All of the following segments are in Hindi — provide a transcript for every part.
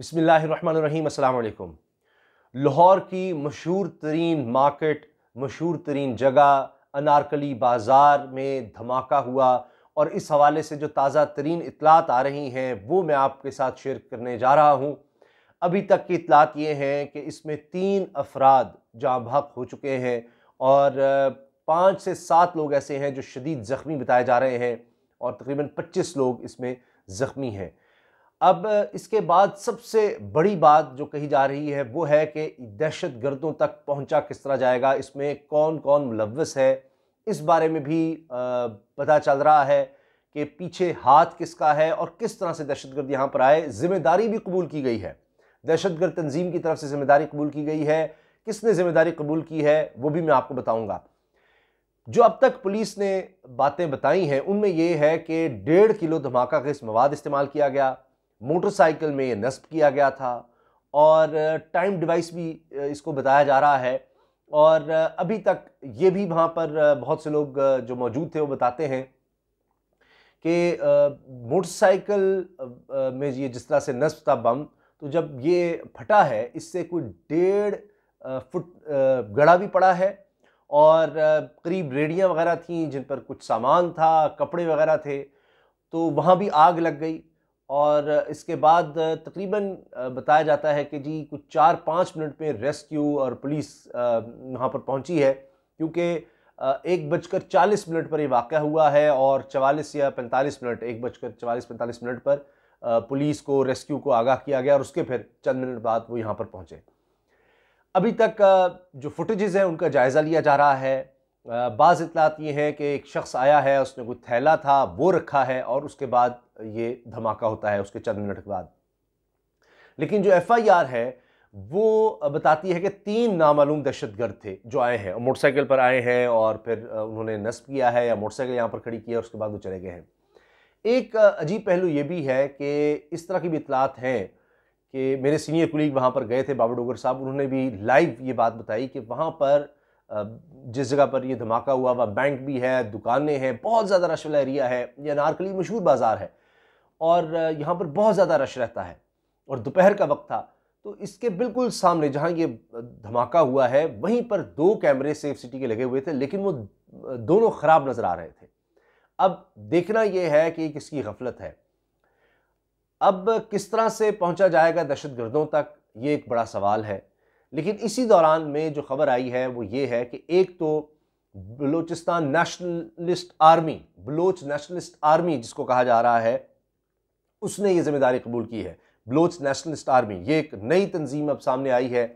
बसमीम अल्लाम लाहौर की मशहूर तरीन मार्केट मशहूर तरीन जगह अनारकली बाज़ार में धमाका हुआ और इस हवाले से जो ताज़ा तरीन इतलात आ रही हैं वो मैं आपके साथ शेयर करने जा रहा हूँ अभी तक की इतलात ये हैं कि इसमें तीन अफराद जहाँ भक हो चुके हैं और पाँच से सात लोग ऐसे हैं जो शदीद ज़ख्मी बताए जा रहे हैं और तकरीबन पच्चीस लोग इसमें ज़ख्मी हैं अब इसके बाद सबसे बड़ी बात जो कही जा रही है वो है कि दहशत गर्दों तक पहुंचा किस तरह जाएगा इसमें कौन कौन मुलवस है इस बारे में भी पता चल रहा है कि पीछे हाथ किसका है और किस तरह से दहशत गर्द यहाँ पर आए ज़िम्मेदारी भी कबूल की गई है दहशत गर्द तंजीम की तरफ से ज़िम्मेदारी कबूल की गई है किसने ज़िम्मेदारी कबूल की है वो भी मैं आपको बताऊँगा जो अब तक पुलिस ने बातें बताई हैं उनमें यह है कि डेढ़ किलो धमाका इस मवाद इस्तेमाल किया गया मोटरसाइकिल में ये नस्ब किया गया था और टाइम डिवाइस भी इसको बताया जा रहा है और अभी तक ये भी वहाँ पर बहुत से लोग जो मौजूद थे वो बताते हैं कि मोटरसाइकिल में ये जिस तरह से नस्ब था बम तो जब ये फटा है इससे कोई डेढ़ फुट गड़ा भी पड़ा है और करीब रेडियाँ वगैरह थीं जिन पर कुछ सामान था कपड़े वगैरह थे तो वहाँ भी आग लग गई और इसके बाद तकरीबन बताया जाता है कि जी कुछ चार पाँच मिनट में रेस्क्यू और पुलिस वहाँ पर पहुँची है क्योंकि एक बजकर चालीस मिनट पर ये वाक़ हुआ है और चवालीस या पैंतालीस मिनट एक बजकर चवालीस पैंतालीस मिनट पर पुलिस को रेस्क्यू को आगाह किया गया और उसके फिर चंद मिनट बाद वो यहाँ पर पहुँचे अभी तक जो फुटेज़ हैं उनका जायज़ा लिया जा रहा है बाज़ इतलात ये हैं कि एक शख्स आया है उसने कोई थैला था वो रखा है और उसके बाद ये धमाका होता है उसके चंद मिनट के बाद लेकिन जो एफ़ आई आर है वो बताती है कि तीन नामालूम दहशतगर्द थे जो आए हैं मोटरसाइकिल पर आए हैं और फिर उन्होंने नस्ब किया है या मोटरसाइकिल यहाँ पर खड़ी की है उसके बाद वो चले गए हैं एक अजीब पहलू ये भी है कि इस तरह की भी इतलात हैं कि मेरे सीनियर कुलीग वहाँ पर गए थे बाबा डोगर साहब उन्होंने भी लाइव ये बात बताई कि वहाँ पर जिस जगह पर ये धमाका हुआ वह बैंक भी है दुकानें हैं बहुत ज़्यादा रश वाला एरिया है यह नारकली मशहूर बाज़ार है और यहाँ पर बहुत ज़्यादा रश रहता है और दोपहर का वक्त था तो इसके बिल्कुल सामने जहाँ ये धमाका हुआ है वहीं पर दो कैमरे सेफ सिटी के लगे हुए थे लेकिन वो दोनों ख़राब नज़र आ रहे थे अब देखना यह है कि किसकी गफलत है अब किस तरह से पहुँचा जाएगा गर्दों तक ये एक बड़ा सवाल है लेकिन इसी दौरान में जो खबर आई है वो ये है कि एक तो Balochistan nationalist army Baloch nationalist army जिसको कहा जा रहा है उसने ये जिम्मेदारी कबूल की है बलोच नेशनलिस्ट आर्मी ये एक नई तंजीम अब सामने आई है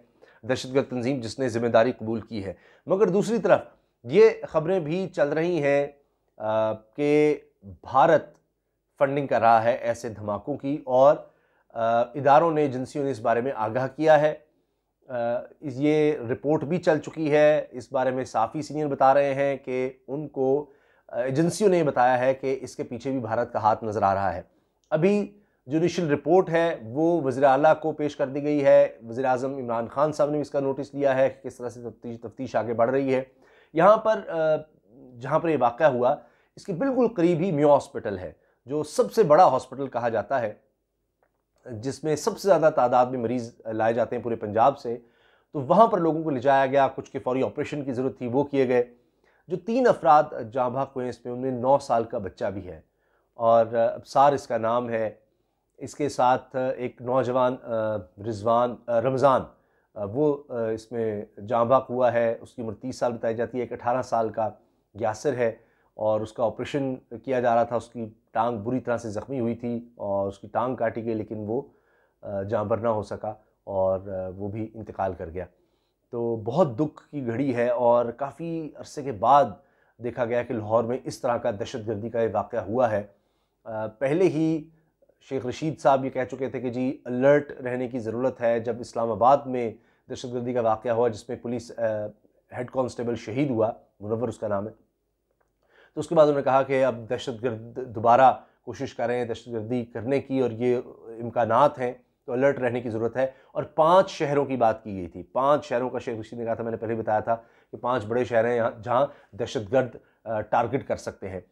दहशतगर्द तंजीम जिसने ज़िम्मेदारी कबूल की है मगर दूसरी तरफ ये खबरें भी चल रही हैं कि भारत फंडिंग कर रहा है ऐसे धमाकों की और इदारों ने एजेंसियों ने इस बारे में आगाह किया है ये रिपोर्ट भी चल चुकी है इस बारे में साफ़ी सीनियर बता रहे हैं कि उनको एजेंसियों ने बताया है कि इसके पीछे भी भारत का हाथ नज़र आ रहा है अभी जुडिशल रिपोर्ट है वो वज़ी अला को पेश कर दी गई है वज़ी अजम इमरान खान साहब ने भी इसका नोटिस लिया है किस तरह से तफ्तीश तफ्तीश आगे बढ़ रही है यहाँ पर जहाँ पर ये वाक़ हुआ इसके बिल्कुल करीब ही म्यू हॉस्पिटल है जो सबसे बड़ा हॉस्पिटल कहा जाता है जिसमें सबसे ज़्यादा तादाद में मरीज़ लाए जाते हैं पूरे पंजाब से तो वहाँ पर लोगों को ले जाया गया कुछ के फौरी ऑपरेशन की ज़रूरत थी वो किए गए जो तीन अफराद जहाँ भाग हुए इसमें उनमें नौ साल का बच्चा भी है और अबसार इसका नाम है इसके साथ एक नौजवान रिजवान रमज़ान वो इसमें जहाँ भाग हुआ है उसकी उम्र तीस साल बताई जाती है एक अठारह साल का यासर है और उसका ऑपरेशन किया जा रहा था उसकी टांग बुरी तरह से ज़ख्मी हुई थी और उसकी टांग काटी गई लेकिन वो जहाँ पर ना हो सका और वो भी इंतकाल कर गया तो बहुत दुख की घड़ी है और काफ़ी अरसे के बाद देखा गया कि लाहौर में इस तरह का दहशत गर्दी का ये वाक़ हुआ है पहले ही शेख रशीद साहब ये कह चुके थे कि जी अलर्ट रहने की ज़रूरत है जब इस्लामाबाद में दहशत गर्दी का वाक़ हुआ जिसमें पुलिस हेड कॉन्स्टेबल शहीद हुआ मुनवर उसका नाम है तो उसके बाद उन्होंने कहा कि अब दहशत दोबारा कोशिश कर रहे हैं दहशतगर्दी करने की और ये इम्कान हैं तो अलर्ट रहने की ज़रूरत है और पांच शहरों की बात की गई थी पांच शहरों का शेख रशीद ने कहा था मैंने पहले बताया था कि पांच बड़े शहर हैं यहाँ जहाँ दहशतगर्द टारगेट कर सकते हैं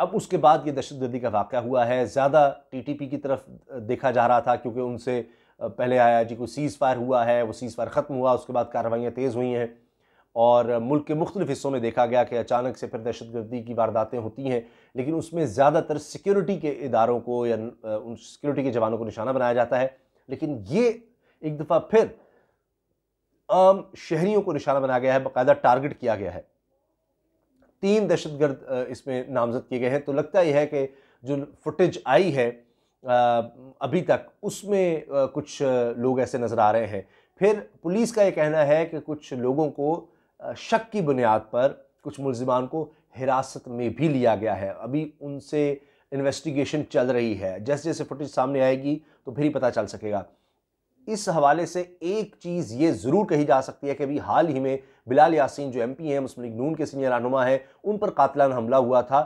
अब उसके बाद ये दहशतगर्दी का वाक़ हुआ है ज़्यादा टीटीपी की तरफ देखा जा रहा था क्योंकि उनसे पहले आया जी को सीज़ फायर हुआ है वो सीज़ फायर ख़त्म हुआ उसके बाद कार्रवाइयाँ तेज़ हुई हैं और मुल्क के मुख्तलिफ हिस्सों में देखा गया कि अचानक से फिर दहशत गर्दी की वारदातें होती हैं लेकिन उसमें ज़्यादातर सिक्योरिटी के इदारों को या उन सिक्योरिटी के जवानों को निशाना बनाया जाता है लेकिन ये एक दफ़ा फिर आम शहरीों को निशाना बनाया गया है बाकायदा टारगेट किया गया है तीन दहशत गर्द इसमें नामजद किए गए हैं तो लगता यह है कि जो फुटेज आई है अभी तक उसमें कुछ लोग ऐसे नज़र आ रहे हैं फिर पुलिस का ये कहना है कि कुछ लोगों को शक की बुनियाद पर कुछ मुलजिमान को हिरासत में भी लिया गया है अभी उनसे इन्वेस्टिगेशन चल रही है जैसे जैसे फुटेज सामने आएगी तो फिर ही पता चल सकेगा इस हवाले से एक चीज़ ये ज़रूर कही जा सकती है कि अभी हाल ही में बिलाल यासीन जो एमपी हैं मुस्लिम नून के सीनियर रहनुमा हैं उन पर कातलान हमला हुआ था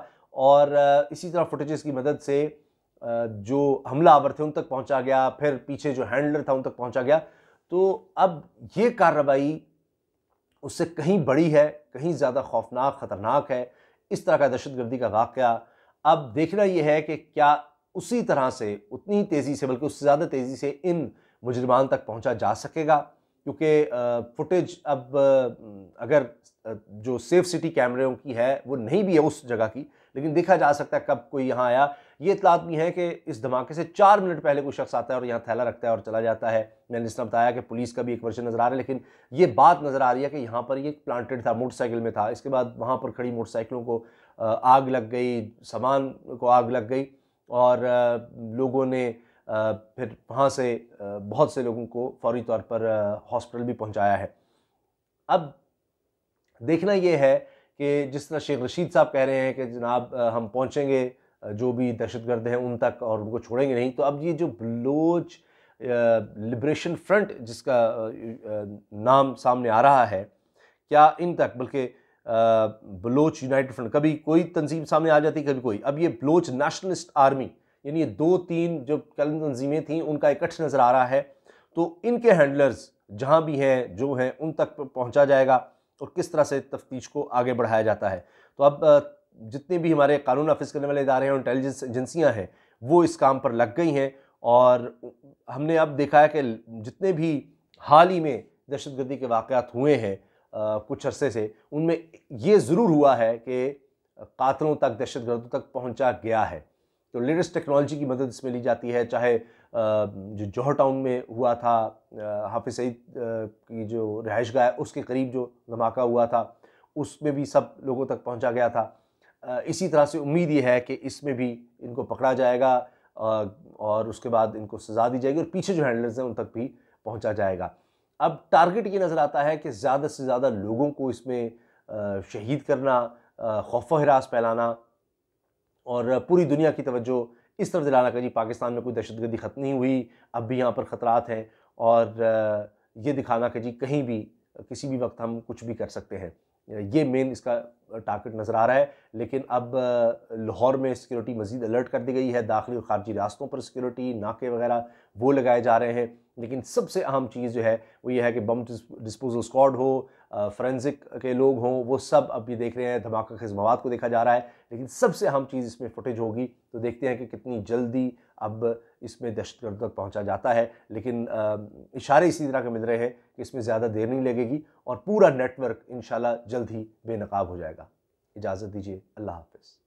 और इसी तरह फुटेजेस की मदद से जो हमला आवर थे उन तक पहुंचा गया फिर पीछे जो हैंडलर था उन तक पहुंचा गया तो अब ये कार्रवाई उससे कहीं बड़ी है कहीं ज़्यादा खौफनाक ख़तरनाक है इस तरह का दहशत गर्दी का वाक़ अब देखना यह है कि क्या उसी तरह से उतनी तेज़ी से बल्कि उससे ज़्यादा तेज़ी से इन मुजरमान तक पहुँचा जा सकेगा क्योंकि फुटेज अब अगर जो सेफ सिटी कैमरों की है वो नहीं भी है उस जगह की लेकिन देखा जा सकता है कब कोई यहाँ आया ये इतलात भी है कि इस धमाके से चार मिनट पहले कोई शख्स आता है और यहाँ थैला रखता है और चला जाता है मैंने इसने बताया कि पुलिस का भी एक वर्षन नज़र आ रहा है लेकिन ये बात नज़र आ रही है कि यहाँ पर ये प्लांटेड था मोटरसाइकिल में था इसके बाद वहाँ पर खड़ी मोटरसाइकिलों को आग लग गई सामान को आग लग गई और लोगों ने फिर वहाँ से बहुत से लोगों को फौरी तौर पर हॉस्पिटल भी पहुँचाया है अब देखना ये है कि जिस तरह शेख रशीद साहब कह रहे हैं कि जनाब हम पहुँचेंगे जो भी दहशतगर्द हैं उन तक और उनको छोड़ेंगे नहीं तो अब ये जो बलोच लिब्रेशन फ्रंट जिसका नाम सामने आ रहा है क्या इन तक बल्कि बलोच यूनाइटेड फ्रंट कभी कोई तंजीम सामने आ जाती कभी कोई अब ये बलोच नेशनलिस्ट आर्मी यानी ये दो तीन जो कल तंजीमें थीं उनका इकट्ठ नज़र आ रहा है तो इनके हैंडलर्स जहाँ भी हैं जो हैं उन तक पहुँचा जाएगा और किस तरह से तफ्तीश को आगे बढ़ाया जाता है तो अब जितने भी हमारे कानून नाफिज करने वाले इदारे हैं इंटेलिजेंस एजेंसियाँ हैं वो इस काम पर लग गई हैं और हमने अब देखा है कि जितने भी हाल ही में दहशत गर्दी के वाक़ हुए हैं कुछ अरसे से उनमें ये ज़रूर हुआ है कि कातलों तक दहशत गर्दों तक पहुँचा गया है तो लेटेस्ट टेक्नोलॉजी की मदद इसमें ली जाती है चाहे जो जौहर टाउन में हुआ था हाफिज सईद की जो रहाइश गाह उसके करीब जो धमाका हुआ था उसमें भी सब लोगों तक पहुंचा गया था इसी तरह से उम्मीद ये है कि इसमें भी इनको पकड़ा जाएगा और उसके बाद इनको सज़ा दी जाएगी और पीछे जो हैंडलर्स हैं उन तक भी पहुंचा जाएगा अब टारगेट ये नज़र आता है कि ज़्यादा से ज़्यादा लोगों को इसमें शहीद करना खौफ हरास फैलाना और पूरी दुनिया की तवज्जो इस तरफ दिलाना का जी पाकिस्तान में कोई दहशत गर्दी ख़त्म नहीं हुई अब भी यहाँ पर ख़तरात हैं और ये दिखाना कि जी कहीं भी किसी भी वक्त हम कुछ भी कर सकते हैं ये मेन इसका टारगेट uh, नज़र आ रहा है लेकिन अब uh, लाहौर में सिक्योरिटी मजीद अलर्ट कर दी गई है दाखिली और खारजी रास्तों पर सिक्योरिटी नाके वगैरह वो लगाए जा रहे हैं लेकिन सबसे अहम चीज़ जो है वो ये है कि बम डिस्पोजल स्क्वाड हो फ्रेंसिक uh, के लोग हों वो सब अब ये देख रहे हैं धमाका खज मवाद को देखा जा रहा है लेकिन सबसे अहम चीज़ इसमें फुटेज होगी तो देखते हैं कि कितनी जल्दी अब इसमें दहशतगर्द तक पहुँचा जाता है लेकिन इशारे इसी तरह के मिल रहे हैं कि इसमें ज़्यादा देर नहीं लगेगी और पूरा नेटवर्क इन जल्द ही बेनकाब हो जाएगा इजाज़त दीजिए अल्लाह हाफिज़